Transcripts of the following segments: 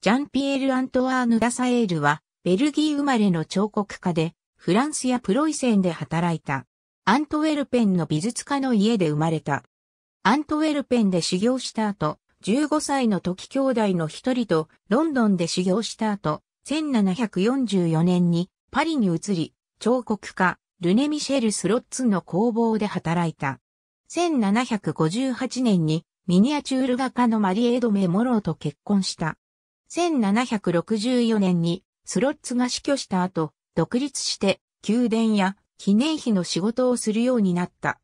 ジャンピエール・アントワーヌ・ダサエールは、ベルギー生まれの彫刻家で、フランスやプロイセンで働いた。アントウェルペンの美術家の家で生まれた。アントウェルペンで修行した後、15歳の時兄弟の一人とロンドンで修行した後、1744年にパリに移り、彫刻家、ルネ・ミシェル・スロッツの工房で働いた。1758年にミニアチュール画家のマリエドメ・モローと結婚した。1764年にスロッツが死去した後、独立して宮殿や記念碑の仕事をするようになった。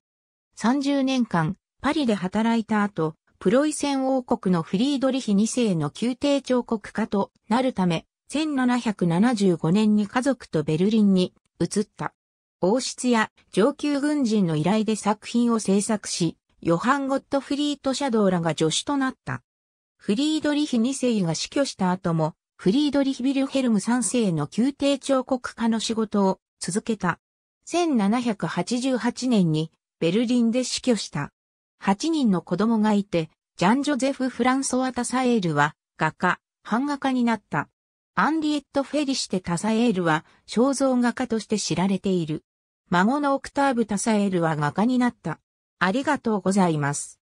30年間、パリで働いた後、プロイセン王国のフリードリヒ2世の宮廷彫刻家となるため、1775年に家族とベルリンに移った。王室や上級軍人の依頼で作品を制作し、ヨハン・ゴットフリート・シャドーらが助手となった。フリードリヒ2世が死去した後も、フリードリヒ・ビルヘルム3世の宮廷彫刻家の仕事を続けた。1788年にベルリンで死去した。8人の子供がいて、ジャン・ジョゼフ・フランソワ・タサエールは画家、版画家になった。アンリエット・フェリシテ・タサエールは肖像画家として知られている。孫のオクターブ・タサエールは画家になった。ありがとうございます。